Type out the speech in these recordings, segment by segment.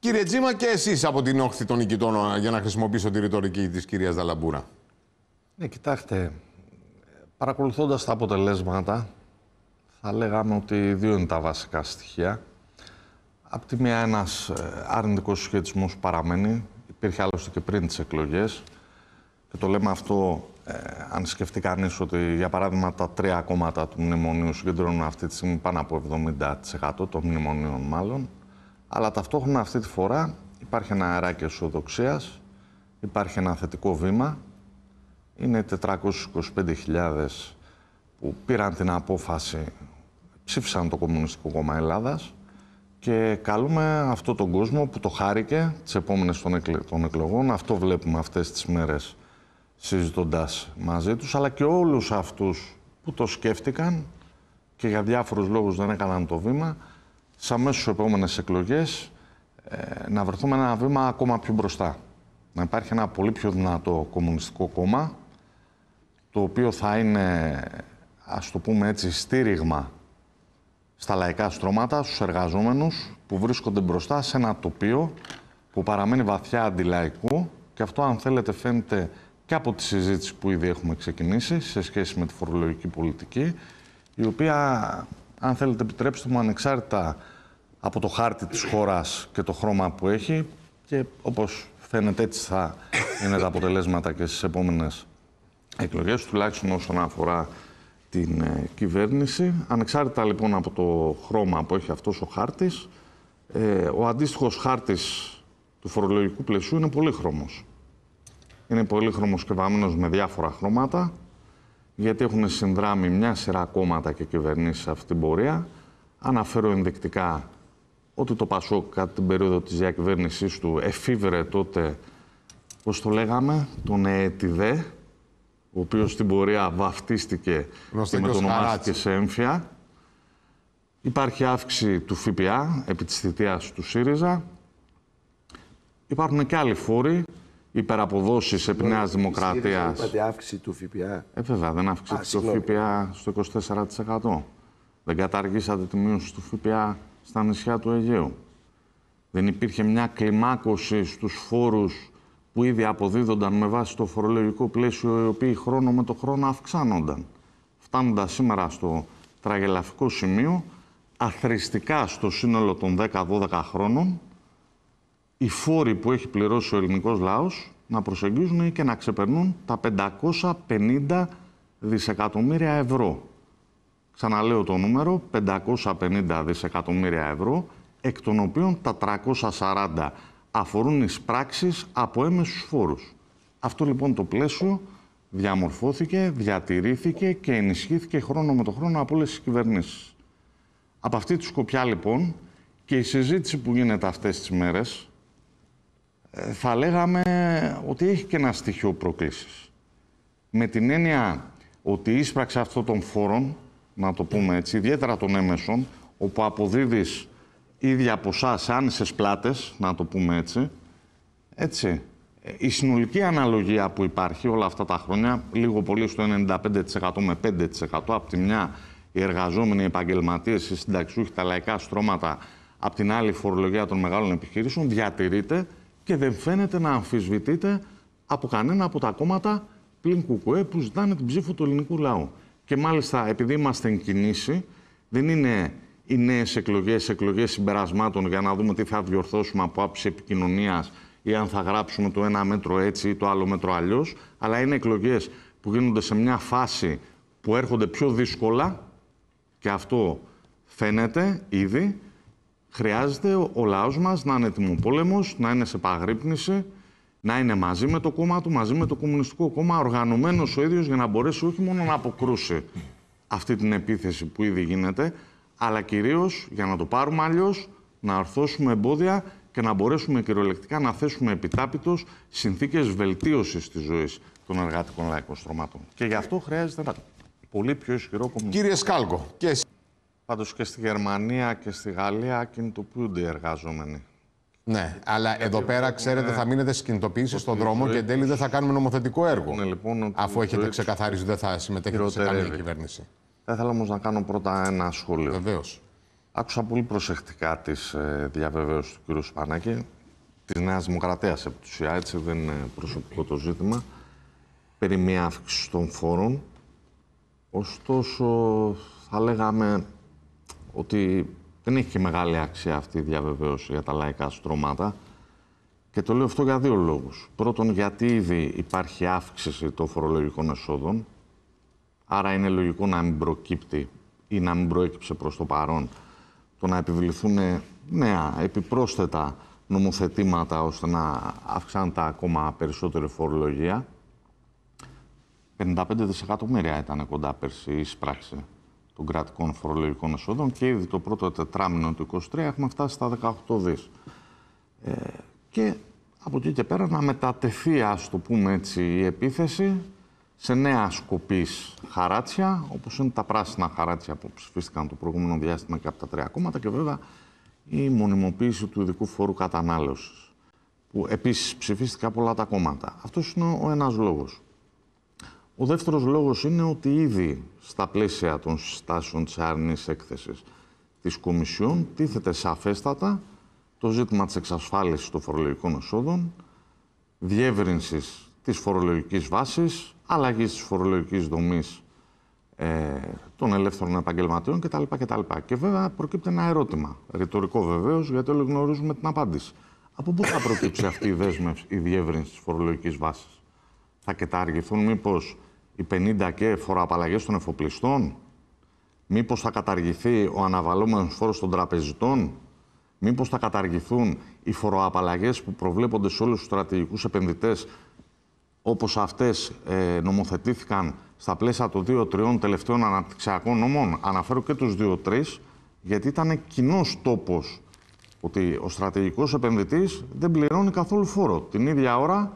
Κύριε Τζίμα, και εσείς από την όχθη των νικητών, ε, για να χρησιμοποιήσω τη ρητορική της κυρίας Δαλαμπούρα. Ναι, κοιτάξτε, παρακολουθώντας τα αποτελέσματα, θα λέγαμε ότι δύο είναι τα βασικά στοιχεία. Απ' τη μία, ένας ε, αρνητικός συσχετισμός παραμένει. Υπήρχε άλλωστε και πριν τις εκλογές. Και το λέμε αυτό, ε, αν σκεφτεί κανείς ότι για παράδειγμα τα τρία κόμματα του μνημονίου συγκεντρώνουν αυτή τη στιγμή πάνω από 70% των μνημονίων, μάλλον. Αλλά ταυτόχρονα αυτή τη φορά υπάρχει ένα αεράκι αισιοδοξίας, υπάρχει ένα θετικό βήμα. Είναι 425.000 που πήραν την απόφαση, ψήφισαν το Κομμουνιστικό Κόμμα Ελλάδας και καλούμε αυτόν τον κόσμο που το χάρηκε τις επόμενες των εκλογών. Αυτό βλέπουμε αυτές τις μέρες συζητώντας μαζί τους, αλλά και όλους αυτούς που το σκέφτηκαν και για διάφορους λόγους δεν έκαναν το βήμα, στι αμέσω επόμενες εκλογές ε, να βρεθούμε ένα βήμα ακόμα πιο μπροστά. Να υπάρχει ένα πολύ πιο δυνατό κομμουνιστικό κόμμα, το οποίο θα είναι, ας το πούμε έτσι, στήριγμα στα λαϊκά στρώματα, στους εργαζόμενους που βρίσκονται μπροστά σε ένα τοπίο που παραμένει βαθιά αντιλαϊκό και αυτό αν θέλετε φαίνεται και από τη συζήτηση που ήδη έχουμε ξεκινήσει σε σχέση με τη φορολογική πολιτική η οποία αν θέλετε επιτρέψτε μου, ανεξάρτητα από το χάρτη της χώρας και το χρώμα που έχει και όπως φαίνεται έτσι θα είναι τα αποτελέσματα και στις επόμενες εκλογές, τουλάχιστον όσον αφορά την ε, κυβέρνηση. Ανεξάρτητα λοιπόν από το χρώμα που έχει αυτός ο χάρτης, ε, ο αντίστοιχος χάρτης του φορολογικού πλαισίου είναι πολύχρωμος. Είναι πολύχρωμος και βαμμένος με διάφορα χρώματα, γιατί έχουν συνδράμει μια σειρά κόμματα και κυβερνήσεις σε αυτή την πορεία. Αναφέρω ενδεικτικά ότι το Πασόκ κατά την περίοδο της διακυβέρνησής του εφήβρε τότε, πώς το λέγαμε, τον ΕΕΤΙΔΕ, ο οποίος στην πορεία βαφτίστηκε και μετονομάστηκε σε έμφυα. Υπάρχει αύξηση του ΦΠΑ επί της θητείας του ΣΥΡΙΖΑ. Υπάρχουν και άλλοι φόροι υπεραποδόσεις επί Νέα Δημοκρατία. Είπατε αύξηση του ΦΠΑ. Ε, βέβαια, δεν αύξησε το ΦΠΑ στο 24%. Δεν καταργήσατε τη μείωση του ΦΠΑ στα νησιά του Αιγαίου. Δεν υπήρχε μια κλιμάκωση στους φόρους που ήδη αποδίδονταν με βάση το φορολογικό πλαίσιο, οι οποίοι χρόνο με το χρόνο αυξάνονταν. Φτάνοντα σήμερα στο τραγελαφικό σημείο, αθρηστικά στο σύνολο των 10-12 χρόνων, οι φόροι που έχει πληρώσει ο ελληνικός λαός να προσεγγίζουν και να ξεπερνούν τα 550 δισεκατομμύρια ευρώ. Ξαναλέω το νούμερο, 550 δισεκατομμύρια ευρώ, εκ των οποίων τα 340 αφορούν πράξεις από έμεσους φόρους. Αυτό λοιπόν το πλαίσιο διαμορφώθηκε, διατηρήθηκε και ενισχύθηκε χρόνο με το χρόνο από όλες τις κυβερνήσεις. Από αυτή τη σκοπιά λοιπόν και η συζήτηση που γίνεται αυτές τις μέρες θα λέγαμε ότι έχει και ένα στοιχείο προκλήσης. Με την έννοια ότι η αυτό αυτών των φόρων, να το πούμε έτσι, ιδιαίτερα των έμεσων, όπου αποδίδεις ίδια ποσά σε άνισες πλάτες, να το πούμε έτσι, έτσι, η συνολική αναλογία που υπάρχει όλα αυτά τα χρόνια, λίγο πολύ στο 95% με 5%, από τη μια οι εργαζόμενοι, οι επαγγελματίες, οι συνταξιούχοι, τα λαϊκά στρώματα, από την άλλη η φορολογία των μεγάλων επιχειρήσεων, διατηρείται και δεν φαίνεται να αμφισβητείται από κανένα από τα κόμματα πλην κουκουέ που ζητάνε την ψήφο του ελληνικού λαού. Και μάλιστα επειδή είμαστε εν κινήσει, δεν είναι οι νέες εκλογές, εκλογές συμπερασμάτων για να δούμε τι θα διορθώσουμε από άψη επικοινωνίας ή αν θα γράψουμε το ένα μέτρο έτσι ή το άλλο μέτρο αλλιώς. Αλλά είναι εκλογές που γίνονται σε μια φάση που έρχονται πιο δύσκολα και αυτό φαίνεται ήδη χρειάζεται ο, λαός μας να είναι τιμοπόλεμος, να είναι σε παγρύπνηση, να είναι μαζί με το κόμμα του, μαζί με το Κομμουνιστικό Κόμμα, οργανωμένος ο ίδιος για να μπορέσει όχι μόνο να αποκρούσει αυτή την επίθεση που ήδη γίνεται, αλλά κυρίως, για να το πάρουμε αλλιώς, να αρθώσουμε εμπόδια και να μπορέσουμε κυριολεκτικά να θέσουμε επιτάπητος συνθήκες βελτίωσης της ζωής των εργατικών λαϊκών στρωμάτων. Και γι' αυτό χρειάζεται ένα πολύ πιο ισχυρό κομμουνιστικό. Κύριε Σκάλκο, και εσύ. Πάντως και στη Γερμανία και στη Γαλλία κινητοποιούνται οι εργαζόμενοι. Ναι, αλλά εδώ πέρα, ξέρετε, θα μείνετε στι κινητοποιήσει στον δρόμο και εν τέλει δεν θα κάνουμε νομοθετικό έργο. Ναι, λοιπόν, αφού έχετε ξεκαθαρίσει ότι δεν θα συμμετέχετε σε καμία κυβέρνηση. Θα ήθελα όμως να κάνω πρώτα ένα σχόλιο. Βεβαίως. Άκουσα πολύ προσεκτικά τις ε, διαβεβαίωσει του κ. Σπανάκη, της Νέας Δημοκρατίας επί του δεν είναι προσωπικό το ζήτημα, περί μια αύξηση των φόρων. Ωστόσο, θα λέγαμε ότι δεν έχει και μεγάλη αξία αυτή η διαβεβαίωση για τα λαϊκά στρώματα. Και το λέω αυτό για δύο λόγους. Πρώτον, γιατί ήδη υπάρχει αύξηση των φορολογικών εσόδων, άρα είναι λογικό να μην προκύπτει ή να μην προέκυψε προς το παρόν το να επιβληθούν νέα επιπρόσθετα νομοθετήματα ώστε να αυξάνεται ακόμα περισσότερη φορολογία. 55 δισεκατομμύρια ήταν κοντά πέρσι η εισπράξη των κρατικών φορολογικών εσόδων και ήδη το πρώτο τετράμινο του 2023 έχουμε φτάσει στα 18 δις. Ε, και από εκεί και πέρα να μετατεθεί, ας το πούμε έτσι, η επίθεση σε νέα σκοπής χαράτσια, όπως είναι τα πράσινα χαράτσια που ψηφίστηκαν το προηγούμενο διάστημα και από τα τρία κόμματα και βέβαια η μονιμοποίηση του ειδικού φόρου κατανάλωσης, που επίσης ψηφίστηκε από όλα τα κόμματα. Αυτός είναι ο ένας λόγος. Ο δεύτερος λόγος είναι ότι ήδη στα πλαίσια των συστάσεων της άρνης έκθεσης της Κομισιόν τίθεται σαφέστατα το ζήτημα της εξασφάλισης των φορολογικών εσόδων, διεύρυνσης της φορολογικής βάσης, αλλαγής της φορολογικής δομής ε, των ελεύθερων επαγγελματιών κτλ. κτλ. Και βέβαια προκύπτει ένα ερώτημα, ρητορικό βεβαίως, γιατί όλοι γνωρίζουμε την απάντηση. Από πού θα προκύψει αυτή η δέσμευση, η διεύρυνση της φορολογικής βάσης. Θα καταργηθούν μήπως οι 50 και φοροαπαλλαγές των εφοπλιστών, μήπως θα καταργηθεί ο αναβαλόμενος φόρος των τραπεζιτών, μήπως θα καταργηθούν οι φοροαπαλλαγές που προβλέπονται σε όλους τους στρατηγικούς επενδυτές όπως αυτές ε, νομοθετήθηκαν στα πλαίσια των δύο-τριών τελευταίων αναπτυξιακών νομών. Αναφέρω και τους δυο τρεις, γιατί ήταν κοινός τόπος ότι ο στρατηγικός επενδυτής δεν πληρώνει καθόλου φόρο. Την ίδια ώρα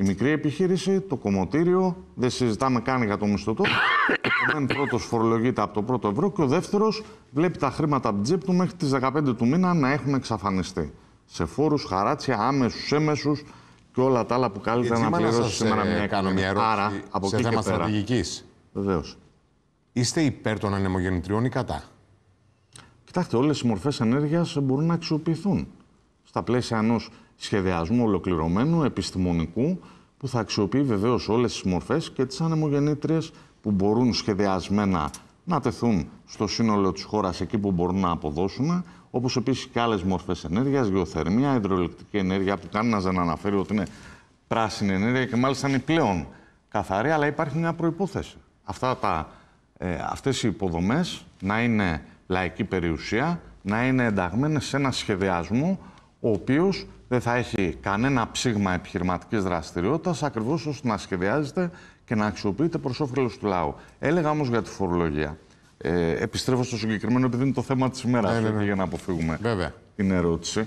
η μικρή επιχείρηση, το κομμωτήριο, δεν συζητάμε καν για το μισθωτό. Ο πρώτος φορολογείται από το πρώτο ευρώ και ο δεύτερος βλέπει τα χρήματα από την τσέπη του μέχρι τις 15 του μήνα να έχουν εξαφανιστεί. Σε φόρους, χαράτσια, άμεσους, έμεσους και όλα τα άλλα που καλύτερα να πληρώσει σήμερα ε, μια κάνω μια ερώτηση Άρα, από σε θέμα στρατηγικής. Βεβαίως. Είστε υπέρ των ανεμογεννητριών ή κατά. Κοιτάξτε, όλες οι μορφές ενέργειας μπορούν να αξιοποιηθούν στα πλαίσια ενός σχεδιασμού ολοκληρωμένου, επιστημονικού, που θα αξιοποιεί βεβαίως όλες τις μορφές και τις ανεμογεννήτριες που μπορούν σχεδιασμένα να τεθούν στο σύνολο της χώρας εκεί που μπορούν να αποδώσουν, όπως επίσης και άλλες μορφές ενέργειας, γεωθερμία, υδροελεκτρική ενέργεια, που κανένας δεν αναφέρει ότι είναι πράσινη ενέργεια και μάλιστα είναι πλέον καθαρή, αλλά υπάρχει μια προπόθεση. Αυτά τα, ε, αυτές οι υποδομές να είναι λαϊκή περιουσία, να είναι ενταγμένες σε ένα σχεδιασμό ο οποίος δεν θα έχει κανένα ψήγμα επιχειρηματικής δραστηριότητας, ακριβώς ώστε να σχεδιάζεται και να αξιοποιείται προς όφελος του λαού. Έλεγα όμως για τη φορολογία. Ε, επιστρέφω στο συγκεκριμένο, επειδή είναι το θέμα της ημέρας, ναι, ναι, ναι. για να αποφύγουμε Βέβαια. την ερώτηση,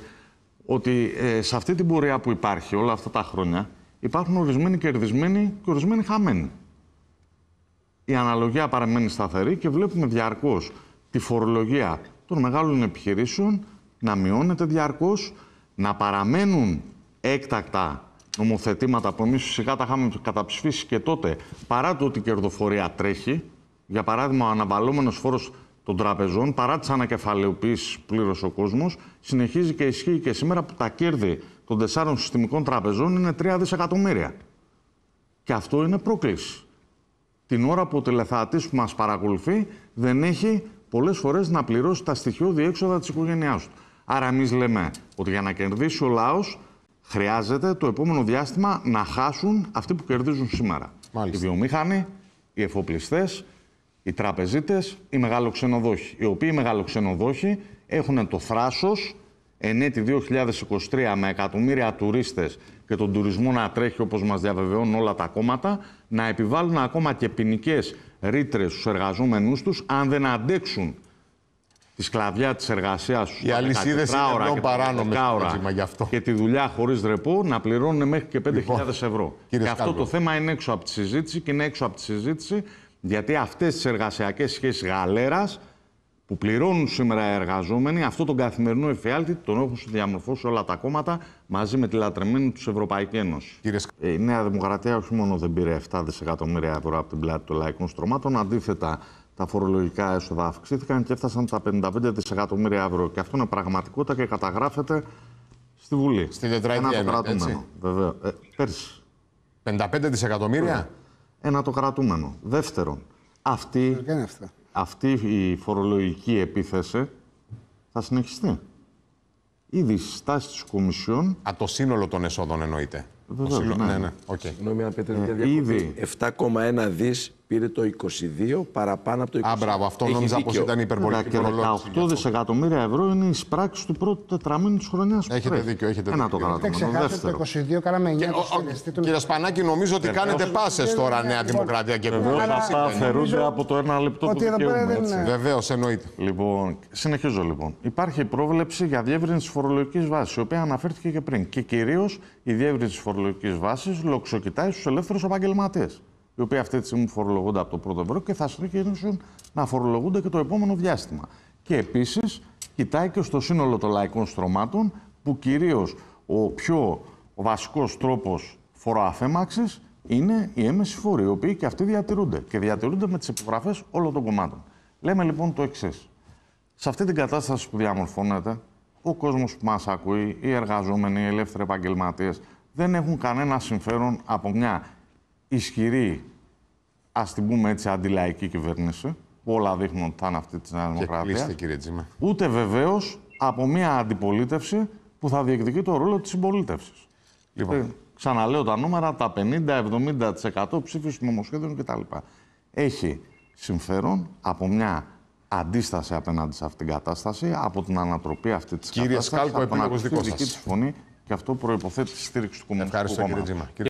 ότι ε, σε αυτή την πορεία που υπάρχει όλα αυτά τα χρόνια, υπάρχουν ορισμένοι κερδισμένοι και ορισμένοι χαμένοι. Η αναλογία παραμένει σταθερή και βλέπουμε διαρκώς τη φορολογία των μεγάλων επιχειρήσεων να μειώνεται διαρκώς, να παραμένουν έκτακτα νομοθετήματα που εμείς φυσικά τα είχαμε καταψηφίσει και τότε, παρά το ότι η κερδοφορία τρέχει. Για παράδειγμα, ο αναβαλόμενος φόρος των τραπεζών, παρά τις ανακεφαλαιοποιήσεις που ο κόσμος, συνεχίζει και ισχύει και σήμερα που τα κέρδη των τεσσάρων συστημικών τραπεζών είναι 3 δισεκατομμύρια. Και αυτό είναι πρόκληση. Την ώρα που ο τηλεθεατής που μας παρακολουθεί δεν έχει πολλές φορές να πληρώσει τα στοιχειώδη έξοδα της οικογένειάς του. Άρα, εμείς λέμε ότι για να κερδίσει ο λαός, χρειάζεται το επόμενο διάστημα να χάσουν αυτοί που κερδίζουν σήμερα. Μάλιστα. Οι βιομήχανοι, οι εφοπλιστές, οι τραπεζίτες, οι μεγαλοξενοδόχοι. Οι οποίοι μεγαλοξενοδόχοι έχουν το θράσος εν έτη 2023 με εκατομμύρια τουρίστες και τον τουρισμό να τρέχει όπως μας διαβεβαιώνουν όλα τα κόμματα, να επιβάλλουν ακόμα και ποινικές ρήτρες στους εργαζόμενούς τους αν δεν αντέξουν τη σκλαβιά της εργασίας σου. Οι αλυσίδες είναι παράνομε γι' αυτό. Και τη δουλειά χωρίς ρεπό να πληρώνουν μέχρι και 5.000 λοιπόν, ευρώ. Και αυτό το θέμα είναι έξω από τη συζήτηση και είναι έξω από τη συζήτηση γιατί αυτές τις εργασιακές σχέσεις γαλέρας που πληρώνουν σήμερα οι εργαζόμενοι, αυτό τον καθημερινό εφιάλτη τον έχουν διαμορφώσει όλα τα κόμματα μαζί με τη λατρεμένη τους Ευρωπαϊκή Ένωση. Ε, η Νέα Δημοκρατία όχι μόνο δεν πήρε 7 δισεκατομμύρια ευρώ από την πλάτη των λαϊκών στρωμάτων, αντίθετα τα φορολογικά έσοδα αυξήθηκαν και έφτασαν τα 55 δισεκατομμύρια ευρώ. Και αυτό είναι πραγματικότητα και καταγράφεται στη Βουλή. Στη τετραετία. Ένα το κρατούμενο. Ε, πέρσι. 55 δισεκατομμύρια. Ε, ένα το κρατούμενο. Δεύτερον, ε, αυτή, η φορολογική επίθεση θα συνεχιστεί. Ήδη στι τάσει της Κομισιόν. Από το σύνολο των εσόδων εννοείται. ναι, ναι. ναι. Συγγνώμη, αν πείτε 7,1 δις Πήρε το 22 παραπάνω από το 20. Α, μπράβο, αυτό Έχει νόμιζα πως ήταν υπερβολική 18 δισεκατομμύρια ευρώ είναι η σπράξη του πρώτου τετραμήνου της χρονιάς. Έχετε δίκιο, έχετε δίκιο. Ένα το Δεν ξεχάσετε το 22, κάναμε 9 Κύριε Σπανάκη, νομίζω ότι κάνετε πάσε τώρα Νέα Δημοκρατία και Βεβαίω αυτά αφαιρούνται από το ένα λεπτό που δικαιούμαι. Βεβαίω, εννοείται. Λοιπόν, συνεχίζω λοιπόν. Υπάρχει πρόβλεψη για διεύρυνση φορολογική βάση, η οποία αναφέρθηκε και πριν. Και κυρίω η διεύρυνση φορολογική βάση λοξοκοιτάει στου ελεύθερου επαγγελματίε οι οποίοι αυτή τη στιγμή φορολογούνται από το πρώτο ευρώ και θα συνεχίσουν να φορολογούνται και το επόμενο διάστημα. Και επίσης κοιτάει και στο σύνολο των λαϊκών στρωμάτων, που κυρίως ο πιο βασικός τρόπος φοροαφέμαξης είναι οι έμεση φόροι, οι οποίοι και αυτοί διατηρούνται και διατηρούνται με τις υπογραφές όλων των κομμάτων. Λέμε λοιπόν το εξής. Σε αυτή την κατάσταση που διαμορφώνεται, ο κόσμος που μας ακούει, οι εργαζόμενοι, οι ελεύθεροι επαγγελματίες, δεν έχουν κανένα συμφέρον από μια ισχυρή ας την πούμε έτσι, αντιλαϊκή κυβέρνηση, που όλα δείχνουν ότι θα είναι αυτή της Νέα Δημοκρατία. Ούτε βεβαίως από μια αντιπολίτευση που θα διεκδικεί το ρόλο της συμπολίτευσης. Λοιπόν. Ε, ξαναλέω τα νούμερα, τα 50-70% ψήφιση και νομοσχέδιων κτλ. Έχει συμφέρον από μια αντίσταση απέναντι σε αυτήν την κατάσταση, από την ανατροπή αυτή της κατάσταση. Κύριε Σκάλκο, επίλογο Δική της φωνή και αυτό προποθέτει τη στήριξη του Κομμουνιστικού Ευχαριστώ, κύριε Τζίμα.